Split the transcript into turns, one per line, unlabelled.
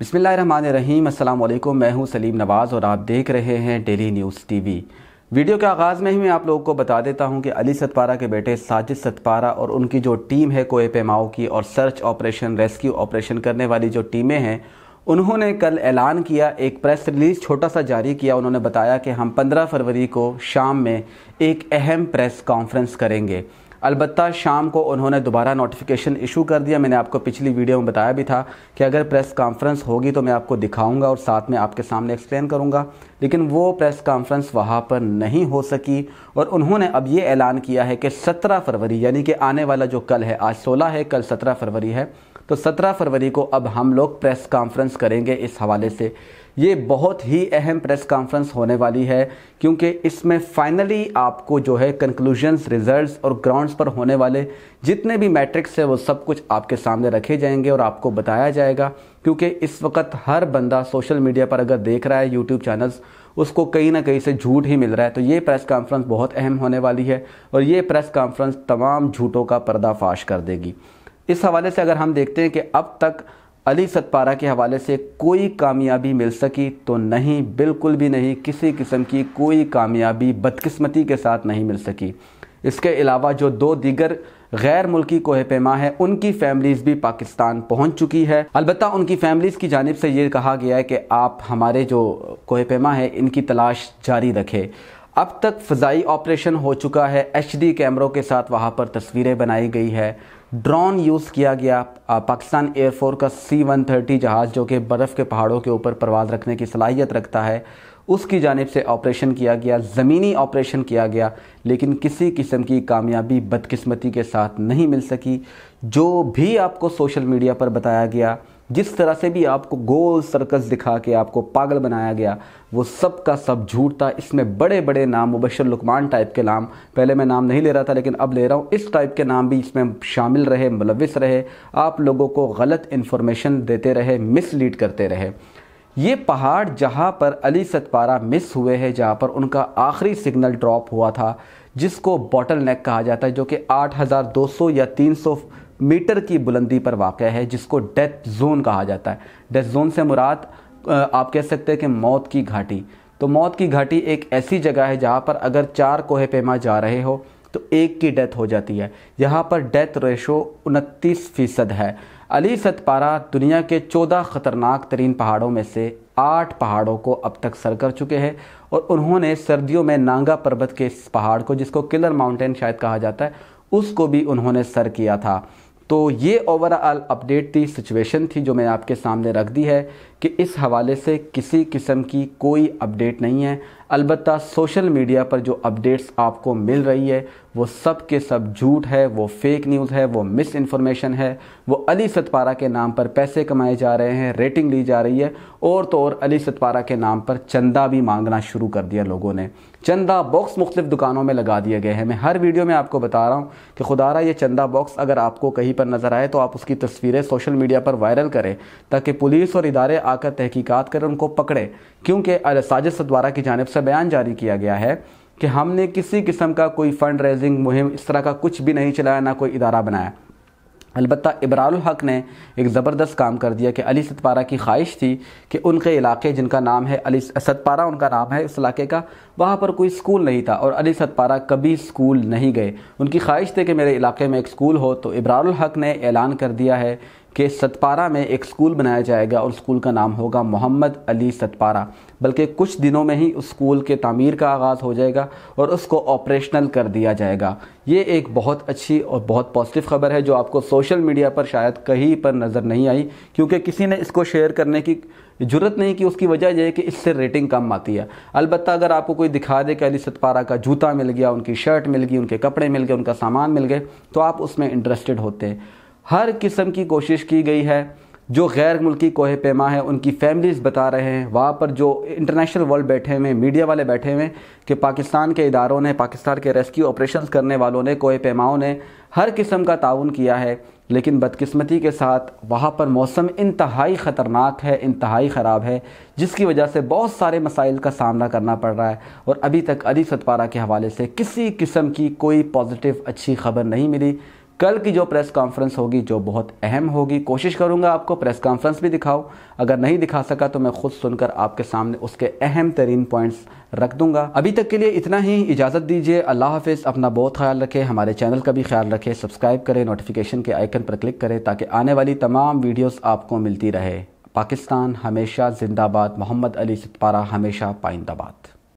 बिसमीम अल्लाम मैं हूं सलीम नवाज़ और आप देख रहे हैं डेली न्यूज़ टीवी वीडियो के आगाज़ में ही मैं आप लोगों को बता देता हूं कि अली सतपारा के बेटे साजिद सतपारा और उनकी जो टीम है कोए पैमाओ की और सर्च ऑपरेशन रेस्क्यू ऑपरेशन करने वाली जो टीमें हैं उन्होंने कल ऐलान किया एक प्रेस रिलीज़ छोटा सा जारी किया उन्होंने बताया कि हम पंद्रह फरवरी को शाम में एक अहम प्रेस कॉन्फ्रेंस करेंगे अलबत् शाम को उन्होंने दोबारा नोटिफिकेशन इशू कर दिया मैंने आपको पिछली वीडियो में बताया भी था कि अगर प्रेस कॉन्फ्रेंस होगी तो मैं आपको दिखाऊंगा और साथ में आपके सामने एक्सप्लेन करूंगा लेकिन वो प्रेस कॉन्फ्रेंस वहाँ पर नहीं हो सकी और उन्होंने अब ये ऐलान किया है कि सत्रह फरवरी यानी कि आने वाला जो कल है आज सोलह है कल सत्रह फरवरी है तो 17 फरवरी को अब हम लोग प्रेस कॉन्फ्रेंस करेंगे इस हवाले से ये बहुत ही अहम प्रेस कॉन्फ्रेंस होने वाली है क्योंकि इसमें फाइनली आपको जो है कंक्लूजन्स रिजल्ट्स और ग्राउंड्स पर होने वाले जितने भी मैट्रिक्स है वो सब कुछ आपके सामने रखे जाएंगे और आपको बताया जाएगा क्योंकि इस वक्त हर बंदा सोशल मीडिया पर अगर देख रहा है यूट्यूब चैनल्स उसको कहीं ना कहीं से झूठ ही मिल रहा है तो ये प्रेस कॉन्फ्रेंस बहुत अहम होने वाली है और ये प्रेस कॉन्फ्रेंस तमाम झूठों का पर्दाफाश कर देगी इस हवाले से अगर हम देखते हैं कि अब तक अली सतपारा के हवाले से कोई कामयाबी मिल सकी तो नहीं बिल्कुल भी नहीं किसी किस्म की कोई कामयाबी बदकिस्मती के साथ नहीं मिल सकी इसके अलावा जो दो दीगर गैर मुल्की कोह पैमा है उनकी फैमिलीज़ भी पाकिस्तान पहुंच चुकी है अलबत् उनकी फैमिलीज़ की जानब से ये कहा गया है कि आप हमारे जो कोह पैमा है इनकी तलाश जारी रखें अब तक फ़जाई ऑपरेशन हो चुका है डी कैमरों के साथ वहाँ पर तस्वीरें बनाई गई है ड्रोन यूज़ किया गया पाकिस्तान एयरफोर्स का सी वन थर्टी जहाज़ जो कि बर्फ़ के पहाड़ों के ऊपर परवाज़ रखने की सलाहियत रखता है उसकी जानब से ऑपरेशन किया गया ज़मीनी ऑपरेशन किया गया लेकिन किसी किस्म की कामयाबी बदकिस्मती के साथ नहीं मिल सकी जो भी आपको सोशल मीडिया पर बताया गया जिस तरह से भी आपको गोल सर्कस दिखा के आपको पागल बनाया गया वो सब का सब झूठ था इसमें बड़े बड़े नाम मुबशर लुकमान टाइप के नाम पहले मैं नाम नहीं ले रहा था लेकिन अब ले रहा हूँ इस टाइप के नाम भी इसमें शामिल रहे मुलविस रहे आप लोगों को गलत इन्फॉर्मेशन देते रहे मिसलीड करते रहे ये पहाड़ जहाँ पर अली सतपारा मिस हुए हैं जहाँ पर उनका आखिरी सिग्नल ड्रॉप हुआ था जिसको बॉटल नेक कहा जाता है जो कि 8,200 या 300 मीटर की बुलंदी पर वाक़ है जिसको डेथ जोन कहा जाता है डेथ जोन से मुराद आप कह सकते हैं कि मौत की घाटी तो मौत की घाटी एक ऐसी जगह है जहाँ पर अगर चार कोहे पैमा जा रहे हो तो एक की डेथ हो जाती है यहाँ पर डेथ रेशो उनतीस फ़ीसद है अली सतपारा दुनिया के चौदह ख़तरनाक तरीन पहाड़ों में से आठ पहाड़ों को अब तक सर कर चुके हैं और उन्होंने सर्दियों में नांगा पर्वत के इस पहाड़ को जिसको किलर माउंटेन शायद कहा जाता है उसको भी उन्होंने सर किया था तो ये ओवरऑल अपडेट थी सिचुएशन थी जो मैंने आपके सामने रख दी है कि इस हवाले से किसी किस्म की कोई अपडेट नहीं है अलबत्त सोशल मीडिया पर जो अपडेट्स आपको मिल रही है वो सब के सब झूठ है वो फेक न्यूज़ है वो मिस इन्फॉर्मेशन है वो अली सतपारा के नाम पर पैसे कमाए जा रहे हैं रेटिंग ली जा रही है और तो और अली सतपारा के नाम पर चंदा भी मांगना शुरू कर दिया लोगों ने चंदा बॉक्स मुख्तु दुकानों में लगा दिए गए हैं मैं हर वीडियो में आपको बता रहा हूँ कि खुदारा ये चंदा बॉक्स अगर आपको कहीं पर नज़र आए तो आप उसकी तस्वीरें सोशल मीडिया पर वायरल करें ताकि पुलिस और इदारे आकर तहकीकत करें उनको पकड़े क्योंकि साजिद सतवारा की जानब से सा बयान जारी किया गया है कि हमने किसी किस्म का कोई फंड रेजिंग मुहिम इस तरह का कुछ भी नहीं चलाया ना कोई इदारा बनाया अलबत् हक ने एक ज़बरदस्त काम कर दिया कि अली सतपारा की ख्वाहिश थी कि उनके इलाके जिनका नाम है अली सतपारा उनका नाम है उस इलाके का वहाँ पर कोई स्कूल नहीं था और अली सतपारा कभी स्कूल नहीं गए उनकी ख्वाहिश थी कि मेरे इलाके में एक स्कूल हो तो हक ने ऐलान कर दिया है कि सतपारा में एक स्कूल बनाया जाएगा और स्कूल का नाम होगा मोहम्मद अली सतपारा बल्कि कुछ दिनों में ही उस स्कूल के तमीर का आगाज़ हो जाएगा और उसको ऑपरेशनल कर दिया जाएगा ये एक बहुत अच्छी और बहुत पॉजिटिव खबर है जो आपको सोशल मीडिया पर शायद कहीं पर नज़र नहीं आई क्योंकि किसी ने इसको शेयर करने की ज़रूरत नहीं कि उसकी वजह यह है कि इससे रेटिंग कम आती है अलबत्त अगर आपको कोई दिखा दे कि अली सतपारा का जूता मिल गया उनकी शर्ट मिल गई उनके कपड़े मिल गए उनका सामान मिल गए तो आप उसमें इंटरेस्टेड होते हैं हर किस्म की कोशिश की गई है जो गैर मुल्की कोहे पैमा है उनकी फैमिलीज़ बता रहे हैं वहाँ पर जो इंटरनेशनल वर्ल्ड बैठे हुए मीडिया वाले बैठे हुए कि पाकिस्तान के इदारों ने पाकिस्तान के रेस्क्यू ऑपरेशन करने वालों ने कोहे पैमाओं ने हर किस्म का ताउन किया है लेकिन बदकिस्मती के साथ वहाँ पर मौसम इंतहाई ख़तरनाक है इंतहाई ख़राब है जिसकी वजह से बहुत सारे मसाइल का सामना करना पड़ रहा है और अभी तक अली सतपारा के हवाले से किसी किस्म की कोई पॉजिटिव अच्छी खबर नहीं मिली कल की जो प्रेस कॉन्फ्रेंस होगी जो बहुत अहम होगी कोशिश करूंगा आपको प्रेस कॉन्फ्रेंस भी दिखाओ अगर नहीं दिखा सका तो मैं खुद सुनकर आपके सामने उसके अहम तरीन पॉइंट्स रख दूंगा अभी तक के लिए इतना ही इजाज़त दीजिए अल्लाह हाफिज़ अपना बहुत ख्याल रखें हमारे चैनल का भी ख्याल रखें सब्सक्राइब करें नोटिफिकेशन के आइकन पर क्लिक करें ताकि आने वाली तमाम वीडियोज़ आपको मिलती रहे पाकिस्तान हमेशा जिंदाबाद मोहम्मद अली सतपारा हमेशा पाइंदाबाद